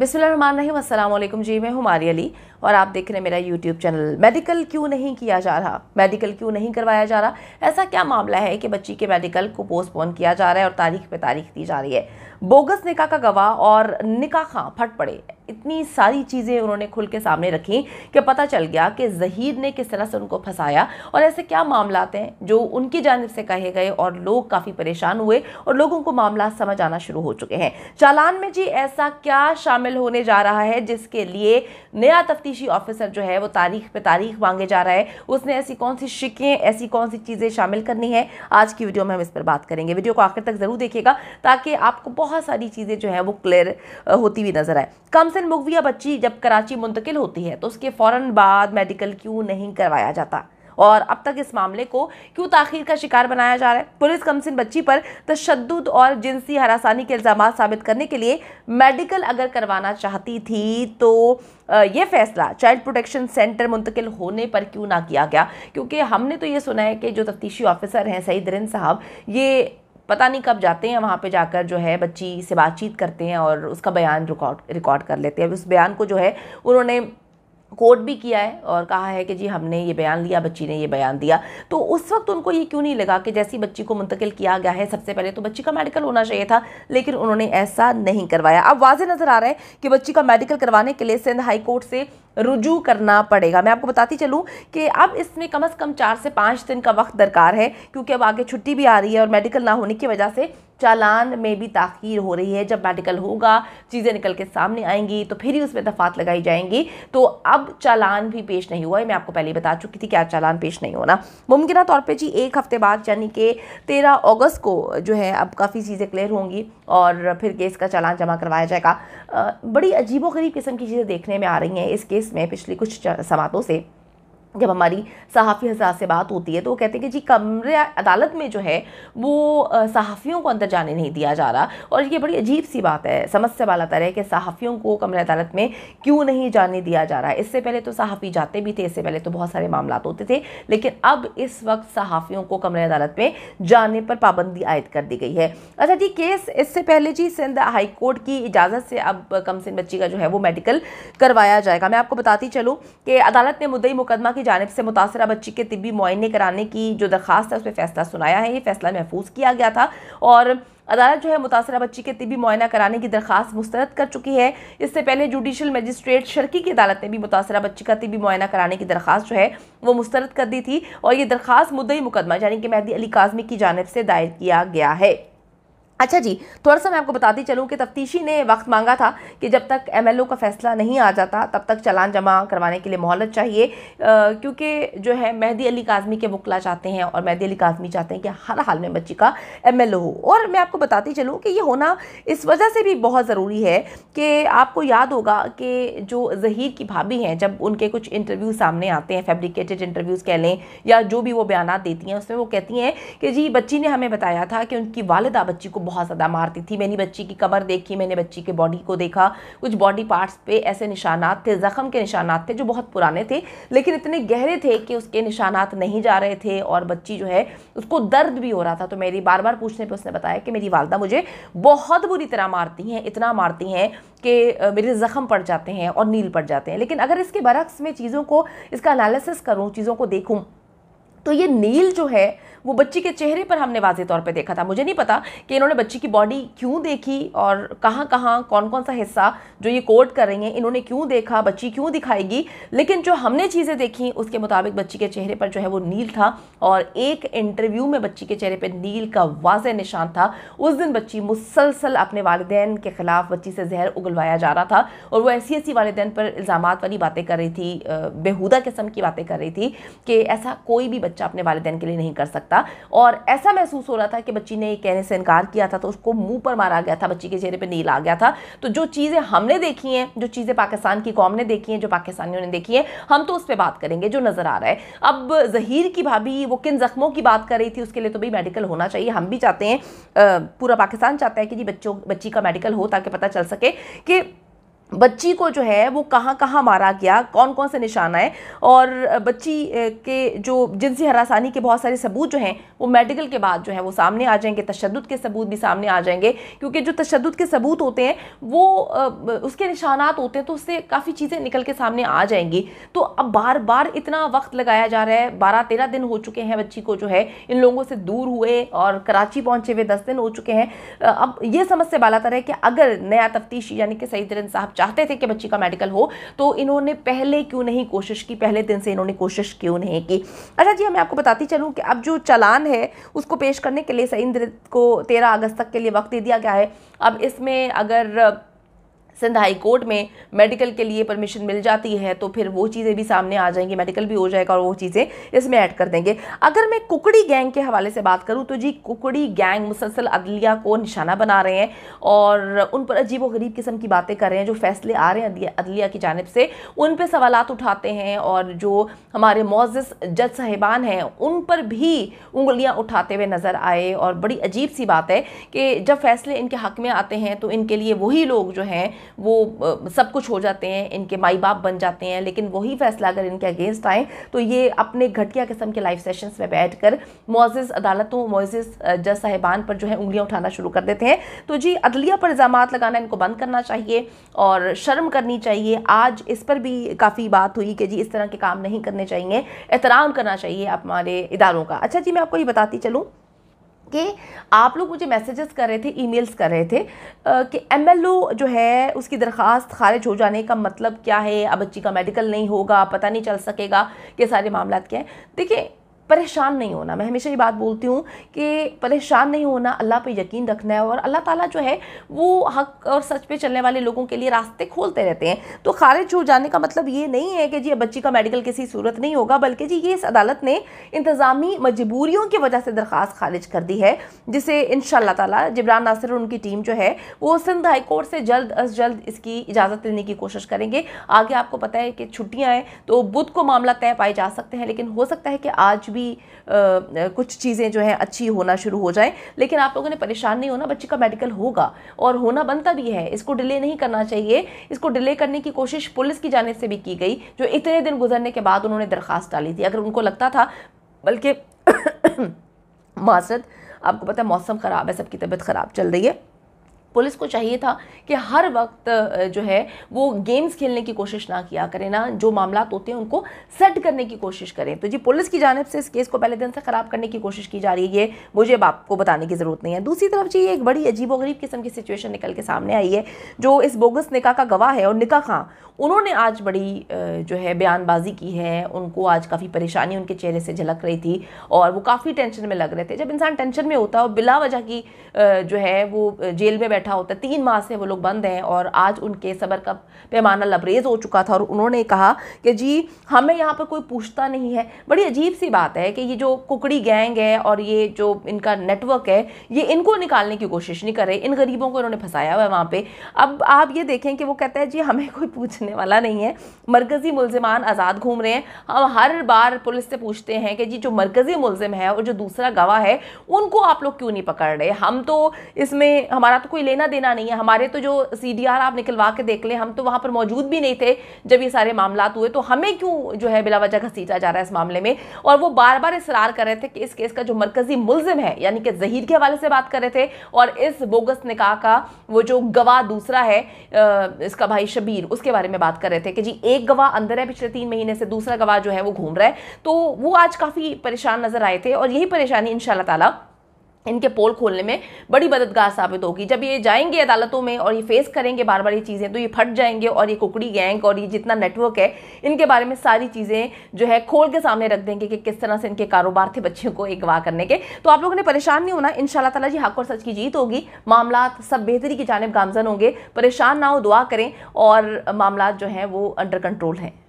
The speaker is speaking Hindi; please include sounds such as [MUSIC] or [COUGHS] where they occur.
बिस्मिल्लाम जी मैं हमारी अली और आप देख रहे हैं मेरा यूट्यूब चैनल मेडिकल क्यों नहीं किया जा रहा मेडिकल क्यों नहीं करवाया जा रहा ऐसा क्या मामला है कि बच्ची के मेडिकल को पोस्टपोन किया जा रहा है और तारीख पे तारीख दी जा रही है बोगस निकाह का गवाह और निकाह खां फट पड़े इतनी सारी चीज़ें उन्होंने खुल के सामने रखी कि पता चल गया कि जहीर ने किस तरह से उनको फंसाया और ऐसे क्या मामला हैं जो उनकी जानब से कहे गए और लोग काफ़ी परेशान हुए और लोगों को मामला समझ आना शुरू हो चुके हैं चालान में जी ऐसा क्या शामिल होने जा रहा है जिसके लिए नया तफ्तीशी ऑफिसर जो है वो तारीख पे तारीख मांगे जा रहा है उसने ऐसी कौन सी शिकें ऐसी कौन सी चीज़ें शामिल करनी है आज की वीडियो में हम इस पर बात करेंगे वीडियो को आखिर तक ज़रूर देखिएगा ताकि आपको बहुत सारी चीज़ें जो है वो क्लियर होती हुई नजर आए कम से हसन मुगविया बच्ची जब कराची मुंतकिल होती है तो उसके फ़ौर बाद मेडिकल क्यों नहीं करवाया जाता और अब तक इस मामले को क्यों ताखिर का शिकार बनाया जा रहा है पुलिस कमसिन बच्ची पर तशद और जिनसी हरासानी के इल्ज़ाम साबित करने के लिए मेडिकल अगर करवाना चाहती थी तो ये फैसला चाइल्ड प्रोटेक्शन सेंटर मुंतकिल होने पर क्यों ना किया गया क्योंकि हमने तो ये सुना है कि जो तफ्तीशी ऑफिसर हैं सईद रिन साहब ये पता नहीं कब जाते हैं वहाँ पे जाकर जो है बच्ची से बातचीत करते हैं और उसका बयान रिकॉर्ड रिकॉर्ड कर लेते हैं उस बयान को जो है उन्होंने कोर्ट भी किया है और कहा है कि जी हमने ये बयान लिया बच्ची ने ये बयान दिया तो उस वक्त उनको ये क्यों नहीं लगा कि जैसी बच्ची को मुंतकिल किया गया है सबसे पहले तो बच्ची का मेडिकल होना चाहिए था लेकिन उन्होंने ऐसा नहीं करवाया अब वाज नज़र आ रहा है कि बच्ची का मेडिकल करवाने के लिए सिंध हाई कोर्ट से रुजू करना पड़ेगा मैं आपको बताती चलूँ कि अब इसमें कम से कम चार से पाँच दिन का वक्त दरकार है क्योंकि अब आगे छुट्टी भी आ रही है और मेडिकल ना होने की वजह से चालान में भी ताखीर हो रही है जब मेडिकल होगा चीज़ें निकल के सामने आएंगी तो फिर ही उसमें दफात लगाई जाएंगी तो अब चालान भी पेश नहीं हुआ है मैं आपको पहले बता चुकी थी कि आज चालान पेश नहीं होना मुमकिन तौर पर जी एक हफ़्ते बाद यानी कि तेरह अगस्त को जो है अब काफ़ी चीज़ें क्लियर होंगी और फिर केस का चालान जमा करवाया जाएगा बड़ी अजीबो गरीब किस्म की चीज़ें देखने में आ रही हैं इस केस केस में पिछले कुछ समातों से जब हमारी सहाफ़ी हजार से बात होती है तो वो कहते हैं कि जी कमरे अदालत में जो है वो सहाफ़ियों को अंदर जाने नहीं दिया जा रहा और ये बड़ी अजीब सी बात है समस्या वाला तरह कि सहाफ़ियों को कमरे अदालत में क्यों नहीं जाने दिया जा रहा है इससे पहले तो सहाफ़ी जाते भी थे इससे पहले तो बहुत सारे मामला होते थे लेकिन अब इस वक्त सहाफ़ियों को कमरे अदालत में जाने पर पाबंदी आयद कर दी गई है अच्छा जी केस इससे पहले जी सिंध हाई कोर्ट की इजाज़त से अब कमसिन बच्ची का जो है वो मेडिकल करवाया जाएगा मैं आपको बताती चलूँ कि अदालत ने मुदई मुकदमा की जानब से मुतासर बच्ची के तबी मुआने कराने की जो दरख्वास्त है उस पर फैसला सुनाया है ये फैसला महफूज किया गया था और अदालत जो है मुतासर बच्ची के तबी मुआना कराने की दरख्वास्त मुस्तरद कर चुकी है इससे पहले जुडिशल मजिस्ट्रेट शर्की की अदालत ने भी मुतासर बच्ची का तबी मुआना कराने की दरख्वास्त जो है वो मुस्तरद कर दी थी और ये दरख्वास्त मुद्दई मुकदमा यानी कि मेहदी अली काजमी की जानब से दायर किया गया है अच्छा जी थोड़ा सा मैं आपको बताती चलूँ कि तफ्तीशी ने वक्त मांगा था कि जब तक एमएलओ का फैसला नहीं आ जाता तब तक चलान जमा करवाने के लिए मोहलत चाहिए क्योंकि जो है मेहदी अली काजमी के वकला चाहते हैं और मेहदी अली काजमी चाहते हैं कि हर हाल में बच्ची का एमएलओ हो और मैं आपको बताती चलूँ कि ये होना इस वजह से भी बहुत ज़रूरी है कि आपको याद होगा कि जो जहीर की भाभी हैं जब उनके कुछ इंटरव्यू सामने आते हैं फेब्रिकेटेड इंटरव्यूज़ कह लें या जो भी वो बयान देती हैं उसमें वो कहती हैं कि जी बच्ची ने हमें बताया था कि उनकी वालदा बच्ची को बहुत ज़्यादा मारती थी मैंने बच्ची की कमर देखी मैंने बच्ची के बॉडी को देखा कुछ बॉडी पार्ट्स पे ऐसे निशानात थे ज़ख़म के निशानात थे जो बहुत पुराने थे लेकिन इतने गहरे थे कि उसके निशानात नहीं जा रहे थे और बच्ची जो है उसको दर्द भी हो रहा था तो मेरी बार बार पूछने पर उसने बताया कि मेरी वालदा मुझे बहुत बुरी तरह मारती हैं इतना मारती हैं कि मेरे ज़ख़म पड़ जाते हैं और नील पड़ जाते हैं लेकिन अगर इसके बरक्स मैं चीज़ों को इसका एनालिसिस करूँ चीज़ों को देखूँ तो ये नील जो है वो बच्ची के चेहरे पर हमने वाजे तौर पे देखा था मुझे नहीं पता कि इन्होंने बच्ची की बॉडी क्यों देखी और कहाँ कहाँ कौन कौन सा हिस्सा जो ये कोट कर रही हैं इन्होंने क्यों देखा बच्ची क्यों दिखाएगी लेकिन जो हमने चीज़ें देखी उसके मुताबिक बच्ची के चेहरे पर जो है वो नील था और एक इंटरव्यू में बच्ची के चेहरे पर नील का वाज निशान था उस दिन बच्ची मुसलसल अपने वालदेन के ख़िलाफ़ बच्ची से जहर उगलवाया जा रहा था और वो ऐसी ऐसी वालदेन पर इल्ज़ाम वाली बातें कर रही थी बेहूदा किस्म की बातें कर रही थी कि ऐसा कोई भी बच्ची बच्चा अपने वालदेन के लिए नहीं कर सकता और ऐसा महसूस हो रहा था कि बच्ची ने कहने से इनकार किया था तो उसको मुंह पर मारा गया था बच्ची के चेहरे पर नील आ गया था तो जो चीज़ें हमने देखी हैं जो चीज़ें पाकिस्तान की कौम ने देखी हैं जो पाकिस्तानियों ने देखी हैं हम तो उस पर बात करेंगे जो नज़र आ रहा है अब जहीर की भाभी वो किन ज़ख्मों की बात कर रही थी उसके लिए तो भाई मेडिकल होना चाहिए हम भी चाहते हैं पूरा पाकिस्तान चाहता है कि जी बच्चों बच्ची का मेडिकल हो ताकि पता चल सके कि बच्ची को जो है वो कहाँ कहाँ मारा गया कौन कौन से निशाना है और बच्ची के जो जिनसी हरासानी के बहुत सारे सबूत जो हैं वो मेडिकल के बाद जो है वो सामने आ जाएंगे तशद के सबूत भी सामने आ जाएंगे क्योंकि जो तशद के सबूत होते हैं वो उसके निशानात होते हैं तो उससे काफ़ी चीज़ें निकल के सामने आ जाएंगी तो अब बार बार इतना वक्त लगाया जा रहा है बारह तेरह दिन हो चुके हैं बच्ची को जो है इन लोगों से दूर हुए और कराची पहुँचे हुए दस दिन हो चुके हैं अब ये समझ से बाला तर है कि अगर नया तफ्तीश यानी कि सईद साहब चाहते थे कि बच्ची का मेडिकल हो तो इन्होंने पहले क्यों नहीं कोशिश की पहले दिन से इन्होंने कोशिश क्यों नहीं की अच्छा जी मैं आपको बताती चलूँ कि अब जो चालान है उसको पेश करने के लिए सही को तेरह अगस्त तक के लिए वक्त दे दिया गया है अब इसमें अगर सिंध हाई कोर्ट में मेडिकल के लिए परमिशन मिल जाती है तो फिर वो चीज़ें भी सामने आ जाएंगी मेडिकल भी हो जाएगा और वो चीज़ें इसमें ऐड कर देंगे अगर मैं कुकड़ी गैंग के हवाले से बात करूँ तो जी कुकड़ी गैंग मुसलसल अदलिया को निशाना बना रहे हैं और उन पर अजीब व गरीब किस्म की बातें कर रहे हैं जो फैसले आ रहे हैं अदलिया की जानब से उन पर सवाल उठाते हैं और जो हमारे मोजिस जज साहिबान हैं उन पर भी उंगलियाँ उठाते हुए नज़र आए और बड़ी अजीब सी बात है कि जब फैसले इनके हक में आते हैं तो इनके लिए वही लोग जो हैं वो सब कुछ हो जाते हैं इनके माई बाप बन जाते हैं लेकिन वही फैसला अगर इनके अगेंस्ट आए तो ये अपने घटिया किस्म के लाइफ सेशंस में बैठ कर मोजिज़ अदालतों मोजिज़ जज साहिबान पर जो है उंगलियाँ उठाना शुरू कर देते हैं तो जी अदलिया पर इल्ज़ाम लगाना इनको बंद करना चाहिए और शर्म करनी चाहिए आज इस पर भी काफ़ी बात हुई कि जी इस तरह के काम नहीं करने चाहिए एहतराम करना चाहिए आप हमारे इदारों का अच्छा जी मैं आपको ये बताती चलूँ कि आप लोग मुझे मैसेजेस कर रहे थे ईमेल्स कर रहे थे कि एमएलओ जो है उसकी दरख्वास्त खारिज हो जाने का मतलब क्या है अब बच्ची का मेडिकल नहीं होगा पता नहीं चल सकेगा ये सारे मामला क्या है देखिए परेशान नहीं होना मैं हमेशा ये बात बोलती हूँ कि परेशान नहीं होना अल्लाह पे यकीन रखना है और अल्लाह ताला जो है वो हक और सच पे चलने वाले लोगों के लिए रास्ते खोलते रहते हैं तो खारिज हो जाने का मतलब ये नहीं है कि जी बच्ची का मेडिकल किसी सूरत नहीं होगा बल्कि जी ये इस अदालत ने इंतज़ामी मजबूरियों की वजह से दरख्वास्त खारिज कर दी है जिसे इन ताला जिब्रान नासिर और उनकी टीम जो है वो सिंध हाई कोर्ट से जल्द अज जल्द इसकी इजाज़त देने की कोशिश करेंगे आगे आपको पता है कि छुट्टियाँ हैं तो बुध को मामला तय पाए जा सकते हैं लेकिन हो सकता है कि आज भी भी आ, कुछ चीज़ें जो हैं अच्छी होना शुरू हो जाए लेकिन आप लोगों ने परेशान नहीं होना बच्चे का मेडिकल होगा और होना बनता भी है इसको डिले नहीं करना चाहिए इसको डिले करने की कोशिश पुलिस की जाने से भी की गई जो इतने दिन गुजरने के बाद उन्होंने दरख्वास्त डाली थी अगर उनको लगता था बल्कि [COUGHS] मासद आपको पता है मौसम ख़राब है सबकी तबीयत ख़राब चल रही है पुलिस को चाहिए था कि हर वक्त जो है वो गेम्स खेलने की कोशिश ना किया करें ना जो मामला होते हैं उनको सेट करने की कोशिश करें तो जी पुलिस की जानब से इस केस को पहले दिन से ख़राब करने की कोशिश की जा रही है ये मुझे अब आपको बताने की ज़रूरत नहीं है दूसरी तरफ जी एक बड़ी अजीबोगरीब किस्म की सिचुएशन निकल के सामने आई है जो इस बोगस निका का गवाह है और निका खां उन्होंने आज बड़ी जो है बयानबाजी की है उनको आज काफ़ी परेशानी उनके चेहरे से झलक रही थी और वो काफ़ी टेंशन में लग रहे थे जब इंसान टेंशन में होता है और बिला वजह की जो है वो जेल में बैठा होता है तीन माह से वो लोग बंद हैं और आज उनके सबर का पैमाना लबरेज हो चुका था और उन्होंने कहा कि जी हमें यहाँ पर कोई पूछता नहीं है बड़ी अजीब सी बात है कि ये जो कुकड़ी गैंग है और ये जो इनका नेटवर्क है ये इनको निकालने की कोशिश नहीं कर रहे इन गरीबों को इन्होंने फंसाया हुआ है वहाँ पर अब आप ये देखें कि वो कहते हैं जी हमें कोई पूछ बचने वाला नहीं है मरकज़ी मुलजमान आज़ाद घूम रहे हैं हम हर बार पुलिस से पूछते हैं कि जी जो मरकज़ी मुलजिम है और जो दूसरा गवाह है उनको आप लोग क्यों नहीं पकड़ रहे हम तो इसमें हमारा तो कोई लेना देना नहीं है हमारे तो जो सी आप निकलवा के देख लें हम तो वहाँ पर मौजूद भी नहीं थे जब ये सारे मामला हुए तो हमें क्यों जो है बिला वजह घसीटा जा रहा है इस मामले में और वो बार बार इसरार कर रहे थे कि इस केस का जो मरकज़ी मुलजिम है यानी कि जहीर के हवाले से बात कर रहे थे और इस बोगस निकाह का वो जो गवाह दूसरा है इसका भाई शबीर उसके बारे में में बात कर रहे थे कि जी एक गवाह अंदर है पिछले तीन महीने से दूसरा गवाह जो है वो घूम रहा है तो वो आज काफ़ी परेशान नजर आए थे और यही परेशानी इंशाल्लाह ताला इनके पोल खोलने में बड़ी मददगार साबित होगी जब ये जाएंगे अदालतों में और ये फेस करेंगे बार बार ये चीज़ें तो ये फट जाएंगे और ये कुकड़ी गैंग और ये जितना नेटवर्क है इनके बारे में सारी चीज़ें जो है खोल के सामने रख देंगे कि किस तरह से इनके कारोबार थे बच्चों को अगवा करने के तो आप लोगों ने परेशान नहीं होना इन तला जी हक और सच की जीत होगी मामला सब बेहतरी की जानब गामजन होंगे परेशान ना हो दुआ करें और मामला जो हैं वो अंडर कंट्रोल हैं